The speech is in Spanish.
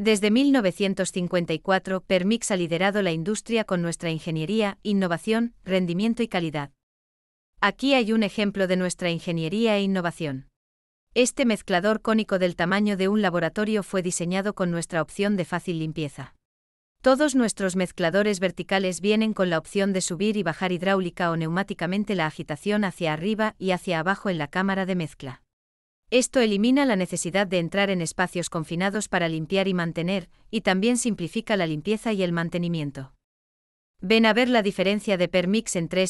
Desde 1954, Permix ha liderado la industria con nuestra ingeniería, innovación, rendimiento y calidad. Aquí hay un ejemplo de nuestra ingeniería e innovación. Este mezclador cónico del tamaño de un laboratorio fue diseñado con nuestra opción de fácil limpieza. Todos nuestros mezcladores verticales vienen con la opción de subir y bajar hidráulica o neumáticamente la agitación hacia arriba y hacia abajo en la cámara de mezcla. Esto elimina la necesidad de entrar en espacios confinados para limpiar y mantener, y también simplifica la limpieza y el mantenimiento. Ven a ver la diferencia de Permix en 3